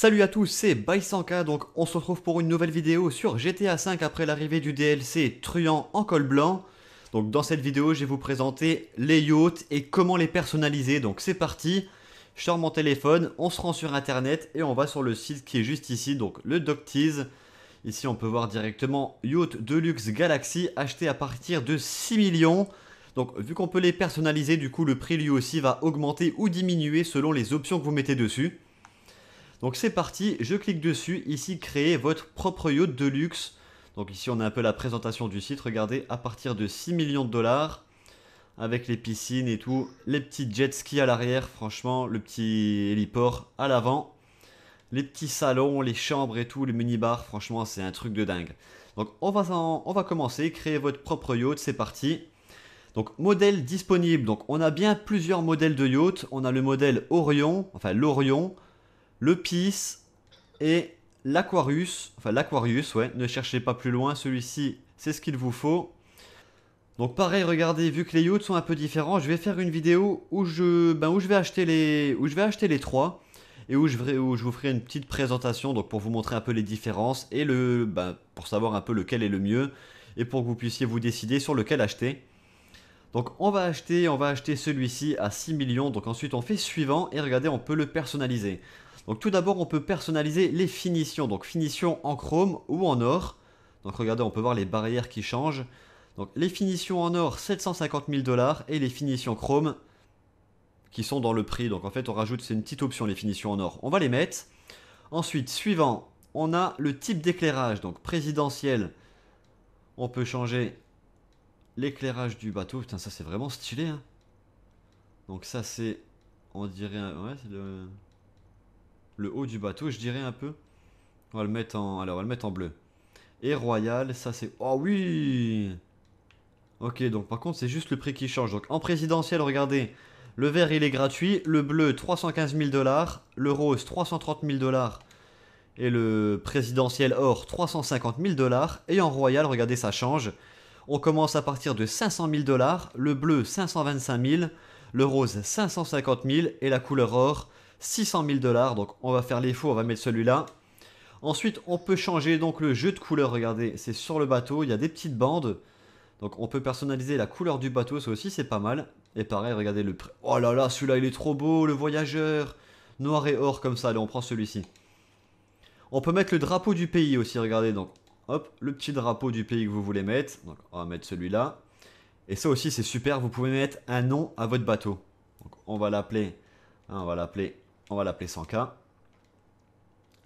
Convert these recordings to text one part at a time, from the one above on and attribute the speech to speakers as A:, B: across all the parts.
A: Salut à tous, c'est Baisanka, donc on se retrouve pour une nouvelle vidéo sur GTA V après l'arrivée du DLC Truant en col blanc. Donc dans cette vidéo, je vais vous présenter les yachts et comment les personnaliser, donc c'est parti je sors mon téléphone, on se rend sur internet et on va sur le site qui est juste ici, donc le Doctease. Ici, on peut voir directement Yacht Deluxe Galaxy acheté à partir de 6 millions. Donc, vu qu'on peut les personnaliser, du coup, le prix lui aussi va augmenter ou diminuer selon les options que vous mettez dessus. Donc c'est parti, je clique dessus, ici créer votre propre yacht de luxe. Donc ici on a un peu la présentation du site, regardez, à partir de 6 millions de dollars, avec les piscines et tout, les petits jet skis à l'arrière, franchement, le petit héliport à l'avant, les petits salons, les chambres et tout, les mini franchement c'est un truc de dingue. Donc on va, on va commencer, créer votre propre yacht, c'est parti. Donc modèle disponible, donc on a bien plusieurs modèles de yacht, on a le modèle Orion, enfin l'Orion, le Peace et l'Aquarius. Enfin, l'Aquarius, ouais, ne cherchez pas plus loin, celui-ci, c'est ce qu'il vous faut. Donc pareil, regardez, vu que les yachts sont un peu différents, je vais faire une vidéo où je, ben, où je, vais, acheter les, où je vais acheter les trois et où je, je, vous ferai une petite présentation donc pour vous montrer un peu les différences et le, ben, pour savoir un peu lequel est le mieux et pour que vous puissiez vous décider sur lequel acheter. Donc on va acheter, on va acheter celui-ci à 6 millions, donc ensuite on fait suivant et regardez on peut le personnaliser. Donc tout d'abord, on peut personnaliser les finitions. Donc finitions en chrome ou en or. Donc regardez, on peut voir les barrières qui changent. Donc les finitions en or, 750 000 dollars. Et les finitions chrome, qui sont dans le prix. Donc en fait, on rajoute, c'est une petite option, les finitions en or. On va les mettre. Ensuite, suivant, on a le type d'éclairage. Donc présidentiel, on peut changer l'éclairage du bateau. Putain, ça c'est vraiment stylé. Hein. Donc ça c'est, on dirait, ouais, c'est le le haut du bateau, je dirais un peu. On va le mettre en, alors on le en bleu. Et Royal, ça c'est... Oh oui Ok, donc par contre, c'est juste le prix qui change. Donc en présidentiel, regardez, le vert, il est gratuit. Le bleu, 315 000 dollars. Le rose, 330 000 dollars. Et le présidentiel or, 350 000 dollars. Et en royal, regardez, ça change. On commence à partir de 500 000 dollars. Le bleu, 525 000. Le rose, 550 000. Et la couleur or, 600 000 dollars. Donc on va faire les on va mettre celui-là. Ensuite, on peut changer donc le jeu de couleur. Regardez, c'est sur le bateau, il y a des petites bandes. Donc on peut personnaliser la couleur du bateau, ça aussi c'est pas mal. Et pareil, regardez le Oh là là, celui-là il est trop beau, le voyageur. Noir et or comme ça, allez on prend celui-ci. On peut mettre le drapeau du pays aussi, regardez donc. Hop, le petit drapeau du pays que vous voulez mettre. Donc on va mettre celui-là. Et ça aussi c'est super, vous pouvez mettre un nom à votre bateau. on va l'appeler, hein, on va l'appeler on va l'appeler 100K.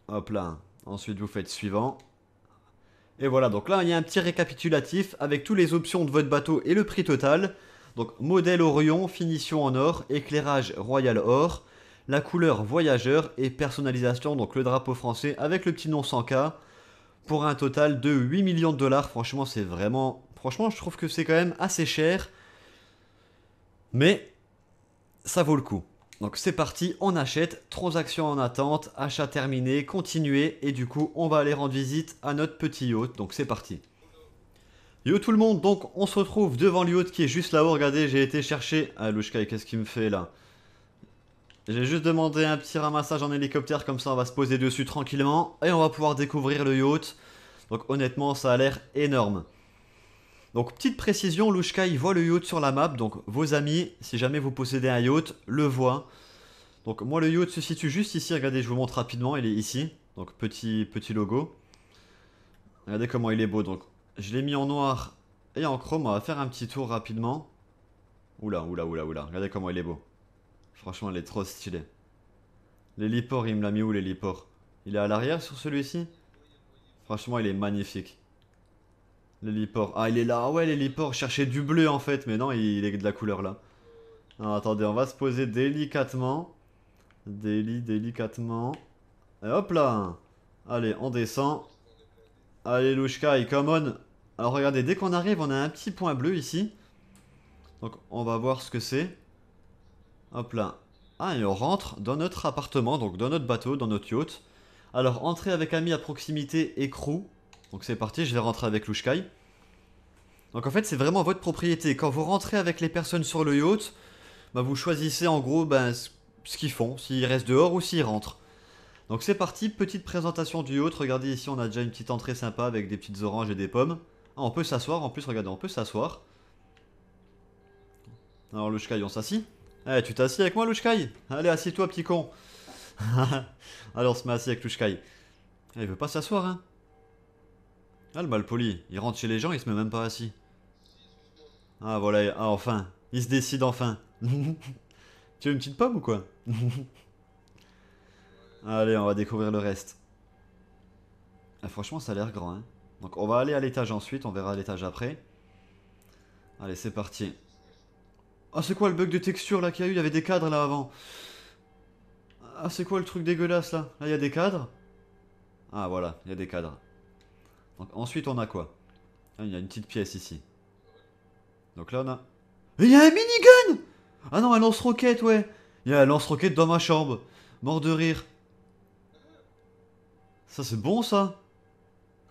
A: Hop là. Ensuite, vous faites suivant. Et voilà, donc là, il y a un petit récapitulatif avec toutes les options de votre bateau et le prix total. Donc, modèle Orion, finition en or, éclairage royal or, la couleur voyageur et personnalisation, donc le drapeau français avec le petit nom 100K, pour un total de 8 millions de dollars. Franchement, c'est vraiment... Franchement, je trouve que c'est quand même assez cher. Mais ça vaut le coup. Donc c'est parti, on achète, transaction en attente, achat terminé, continuer et du coup on va aller rendre visite à notre petit yacht. Donc c'est parti. Yo tout le monde, donc on se retrouve devant le yacht qui est juste là-haut. Regardez, j'ai été chercher... Ah Lushkai, qu'est-ce qu'il me fait là J'ai juste demandé un petit ramassage en hélicoptère, comme ça on va se poser dessus tranquillement et on va pouvoir découvrir le yacht. Donc honnêtement, ça a l'air énorme. Donc petite précision, Lushka il voit le yacht sur la map, donc vos amis, si jamais vous possédez un yacht, le voient. Donc moi le yacht se situe juste ici, regardez je vous montre rapidement, il est ici, donc petit, petit logo. Regardez comment il est beau, donc je l'ai mis en noir et en chrome, on va faire un petit tour rapidement. Oula, oula, oula, oula, regardez comment il est beau. Franchement il est trop stylé. L'héliport, il me l'a mis où l'héliport Il est à l'arrière sur celui-ci Franchement il est magnifique. L'héliport. Ah, il est là. Ah ouais, l'héliport. Chercher du bleu en fait. Mais non, il est de la couleur là. Alors, attendez, on va se poser délicatement. Déli, délicatement. Et hop là. Allez, on descend. Allez, louchkaï, come on. Alors, regardez, dès qu'on arrive, on a un petit point bleu ici. Donc, on va voir ce que c'est. Hop là. Ah, et on rentre dans notre appartement, donc dans notre bateau, dans notre yacht. Alors, entrer avec ami à proximité et donc c'est parti, je vais rentrer avec Lushkai. Donc en fait, c'est vraiment votre propriété. Quand vous rentrez avec les personnes sur le yacht, bah, vous choisissez en gros bah, ce qu'ils font, s'ils restent dehors ou s'ils rentrent. Donc c'est parti, petite présentation du yacht. Regardez ici, on a déjà une petite entrée sympa avec des petites oranges et des pommes. Ah, on peut s'asseoir, en plus, regardez, on peut s'asseoir. Alors Lushkai, on s'assit. Eh, tu t'assis avec moi, Lushkai Allez, assieds-toi, petit con. Alors, on se met assis avec Lushkai. Eh, il veut pas s'asseoir, hein. Ah le poli, il rentre chez les gens, il se met même pas assis. Ah voilà, ah, enfin, il se décide enfin. tu veux une petite pomme ou quoi Allez, on va découvrir le reste. Ah, franchement, ça a l'air grand. Hein. Donc on va aller à l'étage ensuite, on verra l'étage après. Allez, c'est parti. Ah, c'est quoi le bug de texture là qu'il y a eu Il y avait des cadres là avant. Ah, c'est quoi le truc dégueulasse là Là, il y a des cadres. Ah, voilà, il y a des cadres ensuite, on a quoi hein, Il y a une petite pièce ici. Donc là, on a... Et il y a un minigun Ah non, un lance-roquette, ouais Il y a un lance-roquette dans ma chambre. Mort de rire. Ça, c'est bon, ça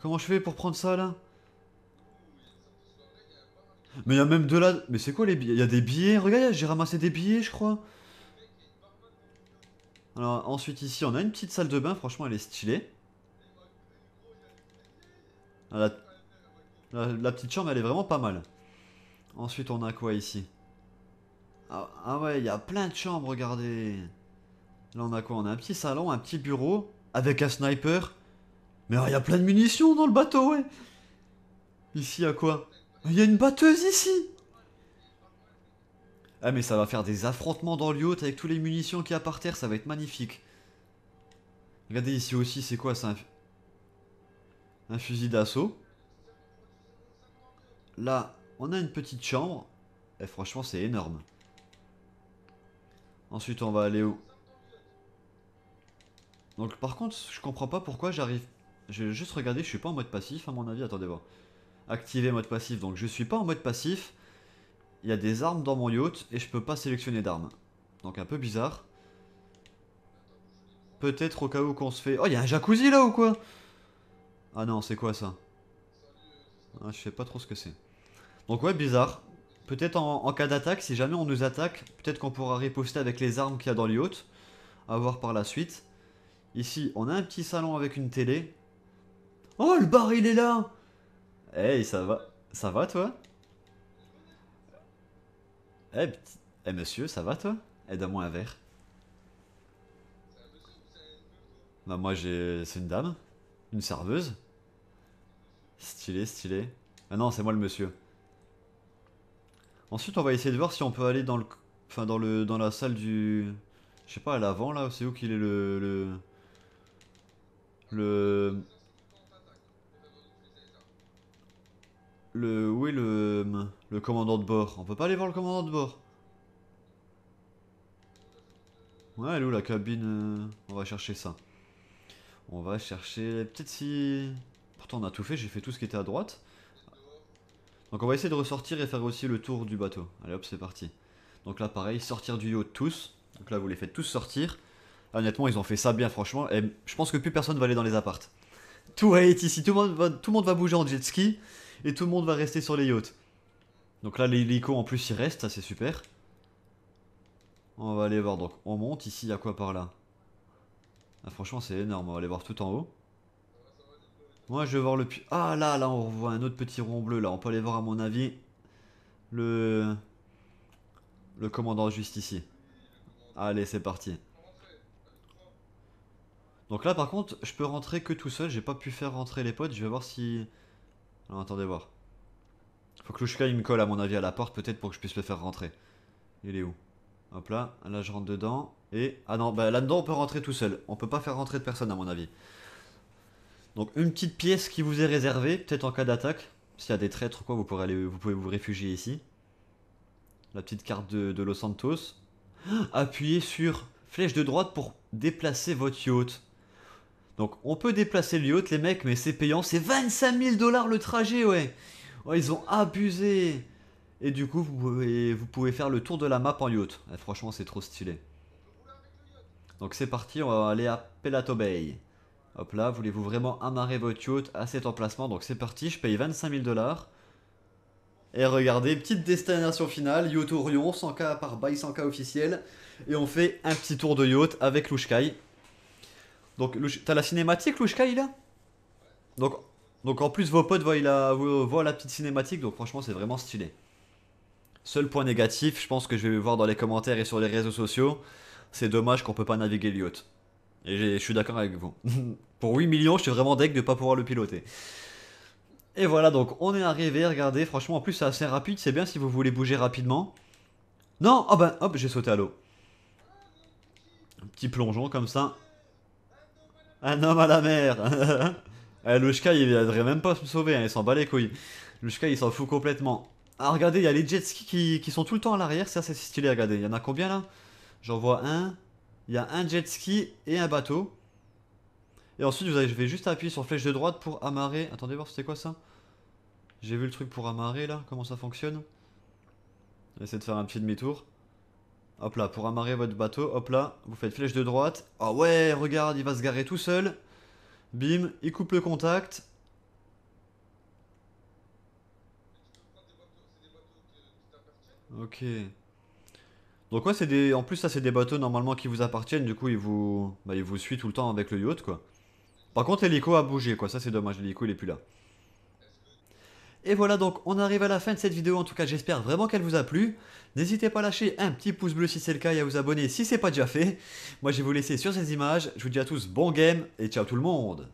A: Comment je fais pour prendre ça, là Mais il y a même de là... Mais c'est quoi les billets Il y a des billets Regarde, j'ai ramassé des billets, je crois. Alors, ensuite, ici, on a une petite salle de bain. Franchement, elle est stylée. La, petite chambre, elle est vraiment pas mal. Ensuite, on a quoi ici ah, ah, ouais, il y a plein de chambres, regardez. Là, on a quoi On a un petit salon, un petit bureau, avec un sniper. Mais il y a plein de munitions dans le bateau, ouais. Ici, à quoi Il y a une batteuse ici Ah, mais ça va faire des affrontements dans le yacht avec tous les munitions qu'il y a par terre, ça va être magnifique. Regardez ici aussi, c'est quoi ça un fusil d'assaut. Là, on a une petite chambre. Et franchement, c'est énorme. Ensuite, on va aller où Donc, par contre, je comprends pas pourquoi j'arrive... Je vais juste regarder, je suis pas en mode passif, à mon avis. Attendez voir. Activer mode passif. Donc, je suis pas en mode passif. Il y a des armes dans mon yacht et je peux pas sélectionner d'armes. Donc, un peu bizarre. Peut-être au cas où qu'on se fait... Oh, il y a un jacuzzi là ou quoi ah non, c'est quoi ça ah, Je sais pas trop ce que c'est. Donc ouais, bizarre. Peut-être en, cas d'attaque, si jamais on nous attaque, peut-être qu'on pourra riposter avec les armes qu'il y a dans l'yacht. À voir par la suite. Ici, on a un petit salon avec une télé. Oh, le bar, il est là Hey, eh, ça va Ça va, toi Eh, hey, eh, monsieur, ça va, toi Aide-moi un verre. Bah, moi, j'ai... C'est une dame. Une serveuse Stylé, stylé. Ah non, c'est moi le monsieur. Ensuite, on va essayer de voir si on peut aller dans le... Enfin, dans, le, dans la salle du... Je sais pas, à l'avant, là, c'est où qu'il est le... Le... Le... Le... Où est le... Le commandant de bord On peut pas aller voir le commandant de bord Ouais, elle est où la cabine euh? On va chercher ça. On va chercher... Peut-être si... Pourtant on a tout fait, j'ai fait tout ce qui était à droite. Donc on va essayer de ressortir et faire aussi le tour du bateau. Allez hop, c'est parti. Donc là pareil, sortir du yacht tous. Donc là vous les faites tous sortir. Honnêtement, ils ont fait ça bien franchement. Et je pense que plus personne va aller dans les appartes. Tout est ici, tout le, monde va, tout le monde va bouger en jet ski. Et tout le monde va rester sur les yachts. Donc là l'hélico en plus ils reste, c'est super. On va aller voir, donc on monte, ici il y a quoi par là ah, franchement, c'est énorme. On va aller voir tout en haut. Moi, je vais voir le... Ah, là, là, on voit un autre petit rond bleu. Là, on peut aller voir, à mon avis, le... Le commandant juste ici. Allez, c'est parti. Donc là, par contre, je peux rentrer que tout seul. J'ai pas pu faire rentrer les potes. Je vais voir si... Alors, ah, attendez voir. Faut que Lushka, il me colle, à mon avis, à la porte, peut-être, pour que je puisse le faire rentrer. Il est où Hop là, là je rentre dedans. Et, ah non, bah, là-dedans on peut rentrer tout seul. On peut pas faire rentrer de personne à mon avis. Donc une petite pièce qui vous est réservée, peut-être en cas d'attaque. S'il y a des traîtres quoi, vous, pourrez vous pouvez vous réfugier ici. La petite carte de, de Los Santos. Appuyez sur flèche de droite pour déplacer votre yacht. Donc on peut déplacer le yacht les mecs, mais c'est payant. C'est 25 000 dollars le trajet, ouais. Oh, ils ont abusé. Et du coup, vous pouvez, faire le tour de la map en yacht. Eh, franchement, c'est trop stylé. Donc c'est parti, on va aller à Pelato Bay. Hop là, voulez-vous vraiment amarrer votre yacht à cet emplacement Donc c'est parti, je paye 25 000 dollars. Et regardez, petite destination finale, Yacht Orion, 100k par bail, 100k officiel. Et on fait un petit tour de yacht avec Lushkai. Donc, t'as la cinématique, Lushkai, là donc, donc, en plus, vos potes voient la petite cinématique, donc franchement, c'est vraiment stylé. Seul point négatif, je pense que je vais le voir dans les commentaires et sur les réseaux sociaux, c'est dommage qu'on peut pas naviguer yacht. Et je suis d'accord avec vous. Pour 8 millions, je suis vraiment deck de pas pouvoir le piloter. Et voilà, donc on est arrivé, regardez, franchement, en plus c'est assez rapide, c'est bien si vous voulez bouger rapidement. Non, oh ben, hop, j'ai sauté à l'eau. Un petit plongeon comme ça. Un homme à la mer eh, Le Shka, il viendrait même pas se sauver, hein, il s'en bat les couilles. Lushka, il s'en fout complètement. Ah, regardez, il y a les jet skis qui, sont tout le temps à l'arrière. c'est c'est stylé, regardez. Il y en a combien là J'en vois un. Il y a un jet ski et un bateau. Et ensuite, vous avez, je vais juste appuyer sur flèche de droite pour amarrer. Attendez voir, c'était quoi ça J'ai vu le truc pour amarrer là, comment ça fonctionne. Essayez de faire un petit demi-tour. Hop là, pour amarrer votre bateau, hop là, vous faites flèche de droite. Ah ouais, regarde, il va se garer tout seul. Bim, il coupe le contact. Ok. Donc ouais, c'est des... En plus, ça, c'est des bateaux normalement qui vous appartiennent. Du coup, ils vous... Bah, vous suivent tout le temps avec le yacht, quoi. Par contre, l'hélico a bougé, quoi. Ça, c'est dommage. L'hélico, il est plus là. Et voilà donc, on arrive à la fin de cette vidéo, en tout cas j'espère vraiment qu'elle vous a plu. N'hésitez pas à lâcher un petit pouce bleu si c'est le cas et à vous abonner si c'est pas déjà fait. Moi je vais vous laisser sur ces images, je vous dis à tous bon game et ciao tout le monde